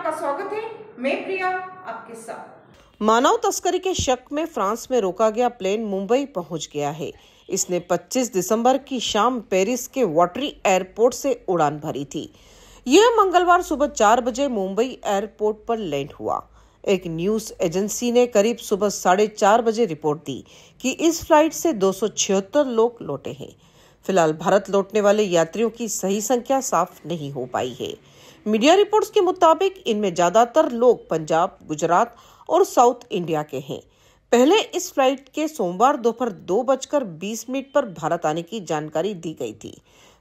आपका स्वागत है मैं प्रिया आपके साथ मानव तस्करी के शक में फ्रांस में रोका गया प्लेन मुंबई पहुंच गया है इसने 25 दिसंबर की शाम पेरिस के वाटरी एयरपोर्ट से उड़ान भरी थी यह मंगलवार सुबह चार बजे मुंबई एयरपोर्ट पर लैंड हुआ एक न्यूज एजेंसी ने करीब सुबह साढ़े चार बजे रिपोर्ट दी कि इस फ्लाइट से दो लोग लौटे हैं फिलहाल भारत लौटने वाले यात्रियों की सही संख्या साफ नहीं हो पाई है मीडिया रिपोर्ट्स के मुताबिक इनमें ज्यादातर लोग पंजाब गुजरात और साउथ इंडिया के हैं पहले इस फ्लाइट के सोमवार दोपहर दो बजकर बीस मिनट पर भारत आने की जानकारी दी गई थी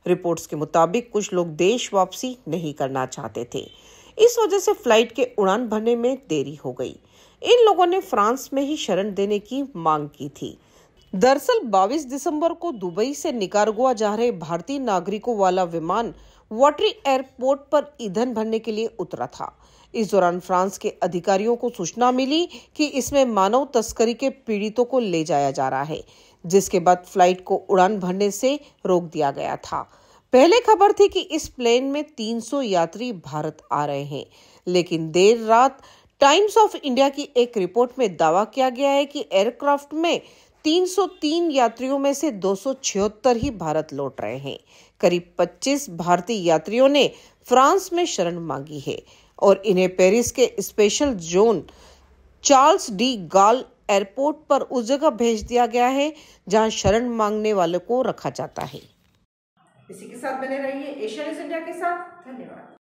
रिपोर्ट्स के मुताबिक कुछ लोग देश वापसी नहीं करना चाहते थे इस वजह से फ्लाइट के उड़ान भरने में देरी हो गई इन लोगों ने फ्रांस में ही शरण देने की मांग की थी दरअसल 22 दिसंबर को दुबई से निकारगुआ जा रहे भारतीय नागरिकों वाला विमान वाटरी एयरपोर्ट पर ईंधन भरने के लिए उतरा था इस दौरान फ्रांस के अधिकारियों को सूचना मिली कि इसमें मानव तस्करी के पीड़ितों को ले जाया जा रहा है जिसके बाद फ्लाइट को उड़ान भरने से रोक दिया गया था पहले खबर थी कि इस प्लेन में 300 यात्री भारत आ रहे हैं लेकिन देर रात टाइम्स ऑफ इंडिया की एक रिपोर्ट में दावा किया गया है कि एयरक्राफ्ट में 303 यात्रियों में से दो ही भारत लौट रहे हैं करीब 25 भारतीय यात्रियों ने फ्रांस में शरण मांगी है और इन्हें पेरिस के special zone Charles de Gaulle airport पर उस जगह भेज दिया गया है जहां शरण मांगने वालों को रखा जाता है इसी के साथ बने रहिए एशियन इंडिया के साथ धन्यवाद